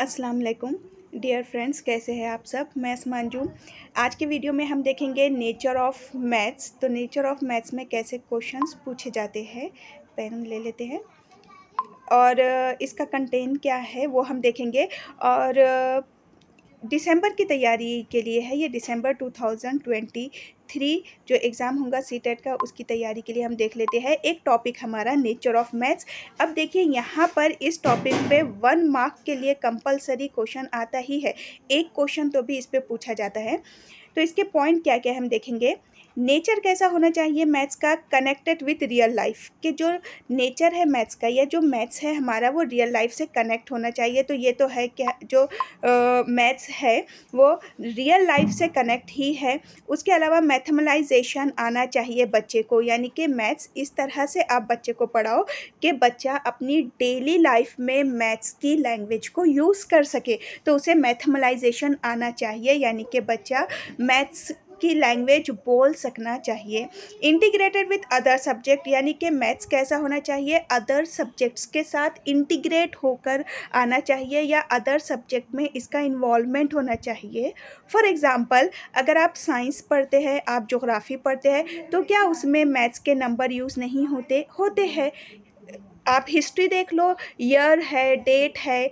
अस्सलाम वालेकुम dear friends कैसे हैं आप सब मैं असमांजू आज के वीडियो में हम देखेंगे नेचर ऑफ़ मैथ्स तो नेचर ऑफ़ मैथ्स में कैसे क्वेश्चंस पूछे जाते हैं पेन ले लेते हैं और इसका कंटेंट क्या है वो हम देखेंगे और दिसंबर की तैयारी के लिए है ये दिसंबर 2020 थ्री जो एग्ज़ाम होगा सी टेट e का उसकी तैयारी के लिए हम देख लेते हैं एक टॉपिक हमारा नेचर ऑफ मैथ्स अब देखिए यहाँ पर इस टॉपिक पे वन मार्क के लिए कंपलसरी क्वेश्चन आता ही है एक क्वेश्चन तो भी इस पर पूछा जाता है तो इसके पॉइंट क्या क्या हम देखेंगे नेचर कैसा होना चाहिए मैथ्स का कनेक्टेड विथ रियल लाइफ कि जो नेचर है मैथ्स का या जो मैथ्स है हमारा वो रियल लाइफ से कनेक्ट होना चाहिए तो ये तो है कि जो मैथ्स है वो रियल लाइफ से कनेक्ट ही है उसके अलावा मैथमलाइजेशन आना चाहिए बच्चे को यानी कि मैथ्स इस तरह से आप बच्चे को पढ़ाओ कि बच्चा अपनी डेली लाइफ में मैथ्स की लैंग्वेज को यूज़ कर सके तो उसे मैथमलाइजेशन आना चाहिए यानी कि बच्चा मैथ्स की लैंग्वेज बोल सकना चाहिए इंटीग्रेटेड विथ अदर सब्जेक्ट यानी कि मैथ्स कैसा होना चाहिए अदर सब्जेक्ट्स के साथ इंटीग्रेट होकर आना चाहिए या अदर सब्जेक्ट में इसका इन्वॉलमेंट होना चाहिए फॉर एग्ज़ाम्पल अगर आप साइंस पढ़ते हैं आप जोग्राफ़ी पढ़ते हैं तो क्या उसमें मैथ्स के नंबर यूज़ नहीं होते होते हैं आप हिस्ट्री देख लो ईयर है डेट है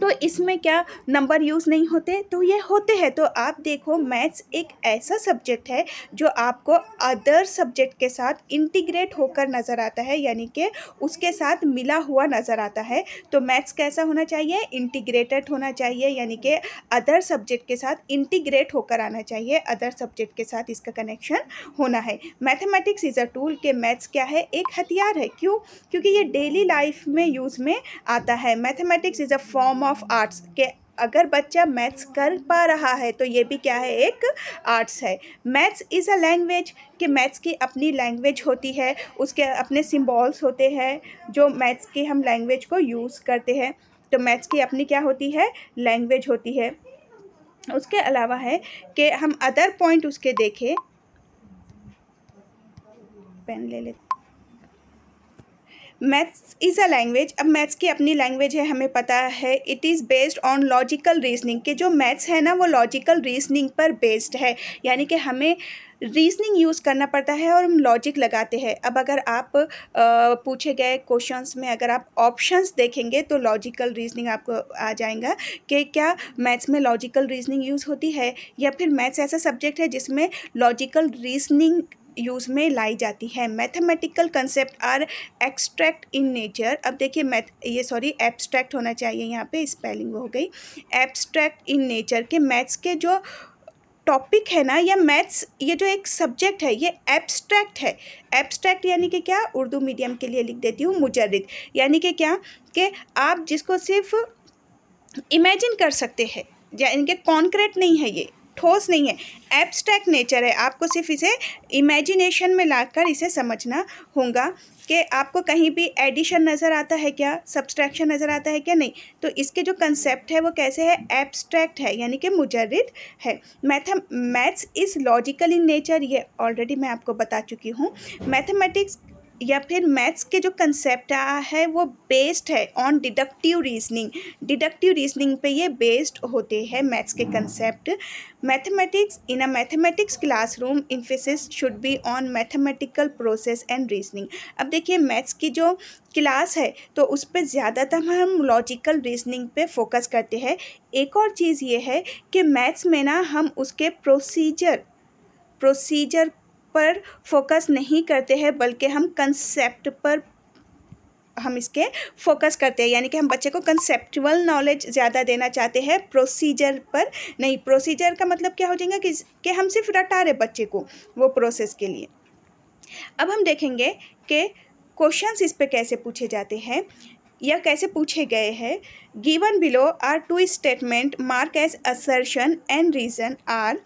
तो इसमें क्या नंबर यूज़ नहीं होते तो ये होते हैं तो आप देखो मैथ्स एक ऐसा सब्जेक्ट है जो आपको अदर सब्जेक्ट के साथ इंटीग्रेट होकर नज़र आता है यानी कि उसके साथ मिला हुआ नज़र आता है तो मैथ्स कैसा होना चाहिए इंटीग्रेटेड होना चाहिए यानी कि अदर सब्जेक्ट के साथ इंटीग्रेट होकर आना चाहिए अदर सब्जेक्ट के साथ इसका कनेक्शन होना है मैथमेटिक्स इज़ अ टूल के मैथ्स क्या है एक हथियार है क्यों क्योंकि ये डेली लाइफ में यूज़ में आता है mathematics is a form of arts के अगर बच्चा मैथ्स कर पा रहा है तो ये भी क्या है एक आर्ट्स है मैथ्स इज़ अ लैंग्वेज कि मैथ्स की अपनी लैंग्वेज होती है उसके अपने सिम्बॉल्स होते हैं जो मैथ्स की हम लैंग्वेज को यूज़ करते हैं तो मैथ्स की अपनी क्या होती है लैंग्वेज होती है उसके अलावा है कि हम अदर पॉइंट उसके देखें पेन ले लेते मैथ्स इज़ अ लैंग्वेज अब मैथ्स की अपनी लैंग्वेज है हमें पता है it is based on logical reasoning के जो मैथ्स है ना वो लॉजिकल रीजनिंग पर बेस्ड है यानी कि हमें रीजनिंग यूज़ करना पड़ता है और हम लॉजिक लगाते हैं अब अगर आप आ, पूछे गए क्वेश्चंस में अगर आप ऑप्शंस देखेंगे तो लॉजिकल रीजनिंग आपको आ जाएगा कि क्या मैथ्स में लॉजिकल रीजनिंग यूज़ होती है या फिर मैथ्स ऐसा सब्जेक्ट है जिसमें लॉजिकल रीजनिंग यूज़ में लाई जाती है mathematical concept are extract in nature अब देखिए मैथ ये सॉरी एब्स्ट्रैक्ट होना चाहिए यहाँ पे स्पेलिंग हो गई एब्स्ट्रैक्ट इन नेचर के मैथ्स के जो टॉपिक है ना या मैथ्स ये जो एक सब्जेक्ट है ये एब्स्ट्रैक्ट है एब्स्ट्रैक्ट यानी कि क्या उर्दू मीडियम के लिए लिख देती हूँ मुजरद यानी कि क्या कि आप जिसको सिर्फ इमेजिन कर सकते हैं यानी कि कॉन्क्रीट नहीं है ये ठोस नहीं है एब्स्ट्रैक्ट नेचर है आपको सिर्फ इसे इमेजिनेशन में लाकर इसे समझना होगा कि आपको कहीं भी एडिशन नज़र आता है क्या सब्सट्रैक्शन नज़र आता है क्या नहीं तो इसके जो कंसेप्ट है वो कैसे है एब्स्ट्रैक्ट है यानी कि मुजरद है math maths is logical in nature ये ऑलरेडी मैं आपको बता चुकी हूँ मैथमेटिक्स या फिर मैथ्स के जो कंसेप्ट आया है वो बेस्ड है on deductive reasoning deductive reasoning पे ये बेस्ड होते हैं मैथ्स के concept mathematics in a mathematics classroom emphasis should be on mathematical process and reasoning अब देखिए मैथ्स की जो क्लास है तो उस पर ज़्यादातर हम लॉजिकल रीजनिंग पे फोकस करते हैं एक और चीज़ ये है कि मैथ्स में ना हम उसके प्रोसीजर प्रोसीजर पर फोकस नहीं करते हैं बल्कि हम कंसेप्ट पर हम इसके फोकस करते हैं यानी कि हम बच्चे को कंसेप्चुअल नॉलेज ज़्यादा देना चाहते हैं प्रोसीजर पर नहीं प्रोसीजर का मतलब क्या हो जाएगा कि, कि हम सिर्फ रटा रहे बच्चे को वो प्रोसेस के लिए अब हम देखेंगे कि क्वेश्चंस इस पे कैसे पूछे जाते हैं या कैसे पूछे गए हैं given below are two statement mark as assertion and reason R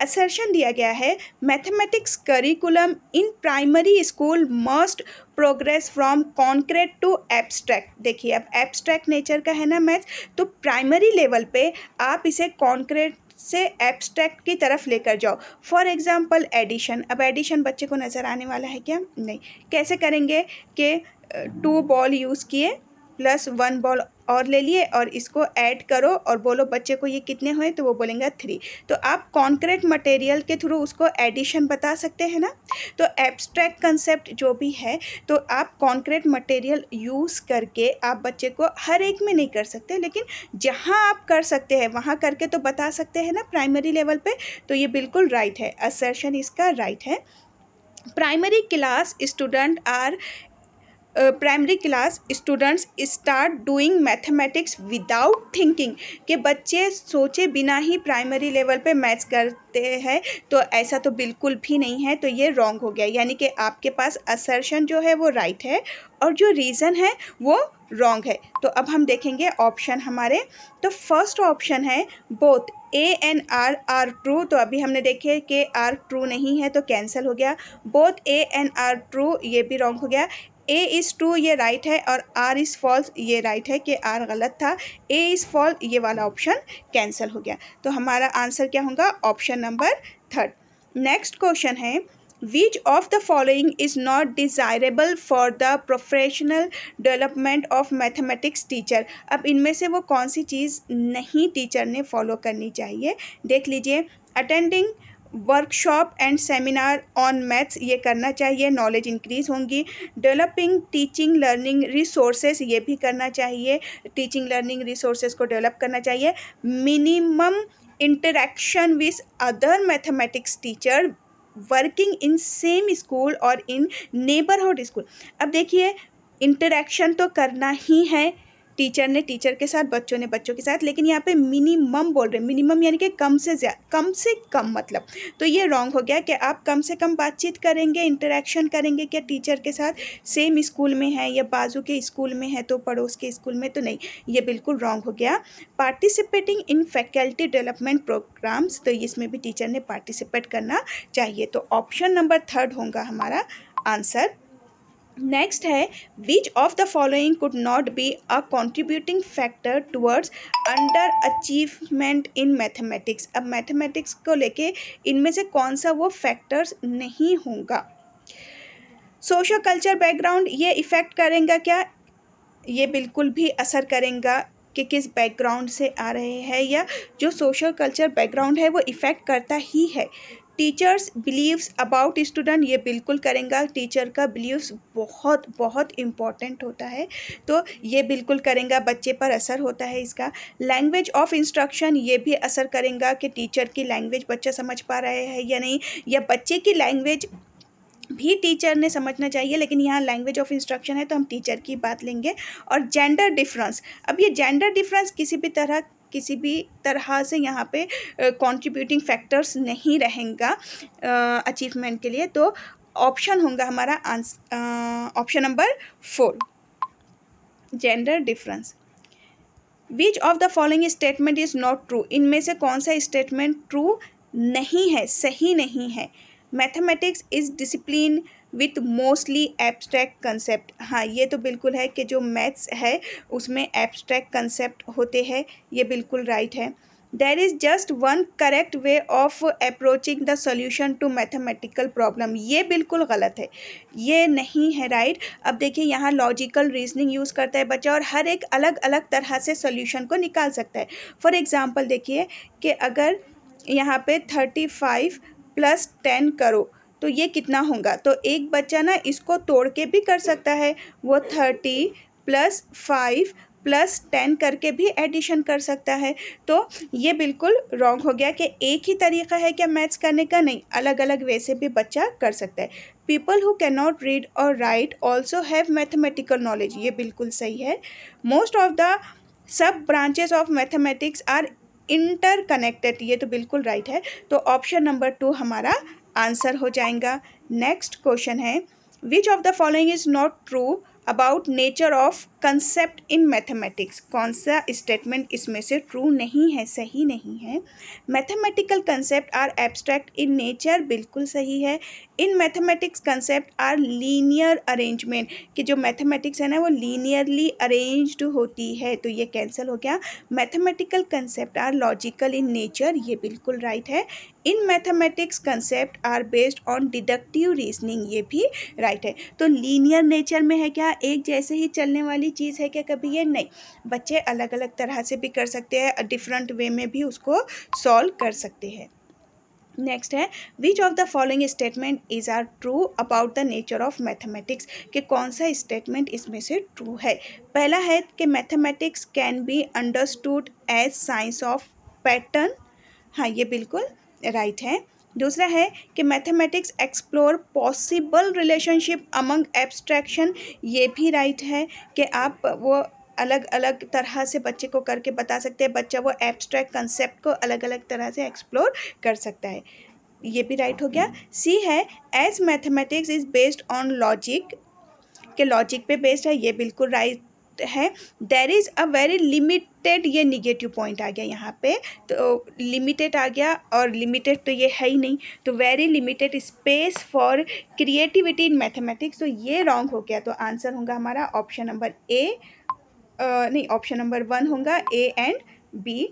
assertion दिया गया है mathematics curriculum in primary school must progress from concrete to abstract देखिए अब एब्स्ट्रैक्ट नेचर का है ना मैथ तो प्राइमरी लेवल पे आप इसे कॉन्क्रेट से एब्स्ट्रैक्ट की तरफ लेकर जाओ फॉर एग्ज़ाम्पल एडिशन अब एडिशन बच्चे को नज़र आने वाला है क्या नहीं कैसे करेंगे कि टू बॉल यूज़ किए प्लस वन बॉल और ले लिए और इसको ऐड करो और बोलो बच्चे को ये कितने हुए तो वो बोलेंगे थ्री तो आप कॉन्क्रीट मटेरियल के थ्रू उसको एडिशन बता सकते हैं ना तो एब्स्ट्रैक्ट कंसेप्ट जो भी है तो आप कॉन्क्रीट मटेरियल यूज़ करके आप बच्चे को हर एक में नहीं कर सकते लेकिन जहाँ आप कर सकते हैं वहाँ करके तो बता सकते हैं ना प्राइमरी लेवल पर तो ये बिल्कुल राइट है असर्शन इसका राइट है primary class student are primary class students start doing mathematics without thinking के बच्चे सोचे बिना ही प्राइमरी लेवल पे मैथ्स करते हैं तो ऐसा तो बिल्कुल भी नहीं है तो ये रॉन्ग हो गया यानी कि आपके पास असर्शन जो है वो राइट right है और जो रीज़न है वो रॉन्ग है तो अब हम देखेंगे ऑप्शन हमारे तो फर्स्ट ऑप्शन है both A and R are true तो अभी हमने देखे कि आर ट्रू नहीं है तो कैंसिल हो गया both A and R true ये भी रॉन्ग हो गया ए इज़ ट्रू ये राइट है और आर इज़ फॉल्स ये राइट है कि आर गलत था ए इज़ फॉल्स ये वाला ऑप्शन कैंसिल हो गया तो हमारा आंसर क्या होगा option number third next question है which of the following is not desirable for the professional development of mathematics teacher अब इनमें से वो कौन सी चीज़ नहीं टीचर ने फॉलो करनी चाहिए देख लीजिए attending workshop and seminar on maths ये करना चाहिए नॉलेज इंक्रीज़ होंगी डेवलपिंग टीचिंग लर्निंग रिसोर्सेज ये भी करना चाहिए टीचिंग लर्निंग रिसोर्सेज को डेवलप करना चाहिए minimum interaction with other mathematics teacher working in same school और इन नेबरहुड स्कूल अब देखिए इंटरेक्शन तो करना ही है टीचर ने टीचर के साथ बच्चों ने बच्चों के साथ लेकिन यहाँ पे मिनिमम बोल रहे हैं मिनिमम यानी कि कम से कम से कम मतलब तो ये रॉन्ग हो गया कि आप कम से कम बातचीत करेंगे इंटरेक्शन करेंगे क्या टीचर के साथ सेम स्कूल में है या बाजू के स्कूल में है तो पड़ोस के स्कूल में तो नहीं ये बिल्कुल रॉन्ग हो गया participating in faculty development programmes तो इसमें भी टीचर ने पार्टिसिपेट करना चाहिए तो ऑप्शन नंबर थर्ड होगा हमारा आंसर नेक्स्ट है which of the following could not be a contributing factor towards under achievement in mathematics अब मैथमेटिक्स को लेके इनमें से कौन सा वो फैक्टर्स नहीं होगा सोशो कल्चर बैकग्राउंड ये इफ़ेक्ट करेगा क्या ये बिल्कुल भी असर करेंगे कि किस बैकग्राउंड से आ रहे हैं या जो सोशल कल्चर बैकग्राउंड है वो इफ़ेक्ट करता ही है टीचर्स बिलीव्स अबाउट स्टूडेंट ये बिल्कुल करेंगे टीचर का बिलीव्स बहुत बहुत इम्पॉर्टेंट होता है तो ये बिल्कुल करेंगे बच्चे पर असर होता है इसका लैंग्वेज ऑफ इंस्ट्रक्शन ये भी असर करेंगे कि टीचर की लैंग्वेज बच्चा समझ पा रहे हैं या नहीं या बच्चे की लैंग्वेज भी टीचर ने समझना चाहिए लेकिन यहाँ लैंग्वेज ऑफ इंस्ट्रक्शन है तो हम टीचर की बात लेंगे और जेंडर डिफरेंस अब ये जेंडर डिफरेंस किसी भी तरह किसी भी तरह से यहाँ पे कंट्रीब्यूटिंग फैक्टर्स नहीं रहेगा अचीवमेंट के लिए तो ऑप्शन होगा हमारा option number four gender difference which of the following statement is not true इनमें से कौन सा स्टेटमेंट ट्रू नहीं है सही नहीं है mathematics is discipline with mostly abstract concept हाँ ये तो बिल्कुल है कि जो मैथ्स है उसमें एब्स्ट्रैक्ट कंसेप्ट होते हैं ये बिल्कुल राइट है there is just one correct way of approaching the solution to mathematical problem ये बिल्कुल गलत है ये नहीं है राइट right? अब देखिए यहाँ लॉजिकल रीजनिंग यूज़ करता है बच्चा और हर एक अलग अलग तरह से सोल्यूशन को निकाल सकता है फॉर एग्ज़ाम्पल देखिए कि अगर यहाँ पे थर्टी फाइव प्लस टेन करो तो ये कितना होगा तो एक बच्चा ना इसको तोड़ के भी कर सकता है वो thirty plus five plus ten करके भी एडिशन कर सकता है तो ये बिल्कुल रॉन्ग हो गया कि एक ही तरीका है क्या मैथ्स करने का नहीं अलग अलग वे से भी बच्चा कर सकता है people who can not read और write also have mathematical knowledge ये बिल्कुल सही है most of the sub branches of mathematics are interconnected ये तो बिल्कुल राइट है तो ऑप्शन नंबर टू हमारा आंसर हो जाएगा नेक्स्ट क्वेश्चन है which of the following is not true about nature of concept in mathematics कौन सा स्टेटमेंट इसमें से ट्रू नहीं है सही नहीं है mathematical concept are abstract in nature बिल्कुल सही है in mathematics concept are linear arrangement कि जो मैथमेटिक्स है ना वो लीनियरली अरेंज्ड होती है तो ये कैंसिल हो गया mathematical concept are logical in nature ये बिल्कुल राइट है in mathematics concept are based on deductive reasoning ये भी राइट है तो लीनियर नेचर में है क्या एक जैसे ही चलने वाली वाली चीज़ है क्या कभी ये नहीं बच्चे अलग अलग तरह से भी कर सकते हैं डिफरेंट वे में भी उसको सॉल्व कर सकते हैं नेक्स्ट है which of the following statement is are true about the nature of mathematics कि कौन सा स्टेटमेंट इसमें से ट्रू है पहला है कि mathematics can be understood as science of pattern हाँ ये बिल्कुल राइट right है दूसरा है कि mathematics explore possible relationship among abstraction ये भी राइट है कि आप वो अलग अलग तरह से बच्चे को करके बता सकते हैं बच्चा वो एब्स्ट्रैक्ट कंसेप्ट को अलग अलग तरह से एक्सप्लोर कर सकता है ये भी राइट हो गया सी है as mathematics is based on logic के लॉजिक पे बेस्ड है ये बिल्कुल राइट है there is a very limited ये निगेटिव पॉइंट आ गया यहाँ पे तो लिमिटेड आ गया और लिमिटेड तो ये है ही नहीं तो very limited space for creativity in mathematics तो ये रॉन्ग हो गया तो आंसर होगा हमारा ऑप्शन नंबर ए नहीं ऑप्शन नंबर वन होगा ए एंड बी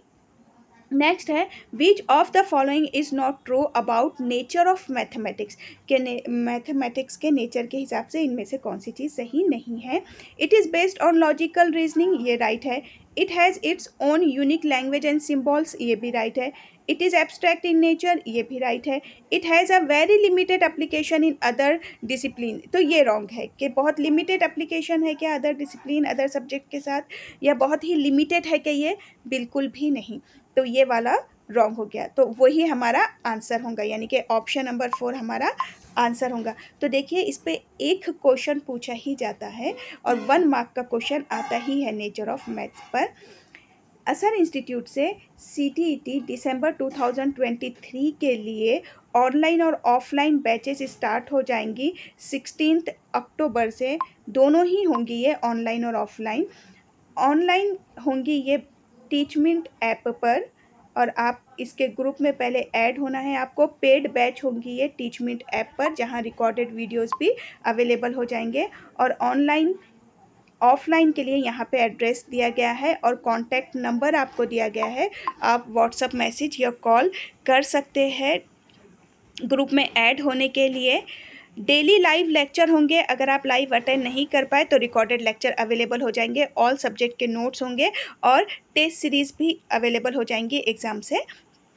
नेक्स्ट है which of the following is not true about nature of mathematics के मैथमेटिक्स के नेचर के हिसाब से इनमें से कौन सी चीज़ सही नहीं है it is based on logical reasoning ये राइट है it has its own unique language and symbols ये भी राइट है it is abstract in nature ये भी राइट है it has a very limited application in other discipline तो ये रॉन्ग है कि बहुत लिमिटेड अप्लीकेशन है क्या अदर डिसिप्लिन अदर सब्जेक्ट के साथ या बहुत ही लिमिटेड है कि ये बिल्कुल भी नहीं तो ये वाला रॉन्ग हो गया तो वही हमारा आंसर होगा यानी कि ऑप्शन नंबर फोर हमारा आंसर होगा तो देखिए इस पर एक क्वेश्चन पूछा ही जाता है और वन मार्क का क्वेश्चन आता ही है नेचर ऑफ मैथ्स पर असर इंस्टीट्यूट से सी टी ई टी दिसंबर 2023 के लिए ऑनलाइन और ऑफलाइन बैचेस स्टार्ट हो जाएंगी सिक्सटीन अक्टूबर से दोनों ही होंगी ये ऑनलाइन और ऑफलाइन ऑनलाइन होंगी ये टीचमेंट ऐप पर और आप इसके ग्रुप में पहले ऐड होना है आपको पेड बैच होगी ये टीचमेंट ऐप पर जहाँ रिकॉर्डेड वीडियोस भी अवेलेबल हो जाएंगे और ऑनलाइन ऑफलाइन के लिए यहाँ पे एड्रेस दिया गया है और कॉन्टैक्ट नंबर आपको दिया गया है आप व्हाट्सअप मैसेज या कॉल कर सकते हैं ग्रुप में ऐड होने के लिए डेली लाइव लेक्चर होंगे अगर आप लाइव अटेंड नहीं कर पाए तो रिकॉर्डेड लेक्चर अवेलेबल हो जाएंगे ऑल सब्जेक्ट के नोट्स होंगे और टेस्ट सीरीज़ भी अवेलेबल हो जाएंगी एग्ज़ाम से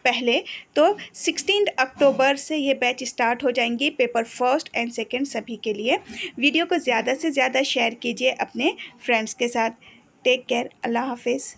पहले तो सिक्सटीन अक्टूबर से ये बैच स्टार्ट हो जाएंगी पेपर फर्स्ट एंड सेकेंड सभी के लिए वीडियो को ज़्यादा से ज़्यादा शेयर कीजिए अपने फ्रेंड्स के साथ टेक केयर अल्लाह हाफिज़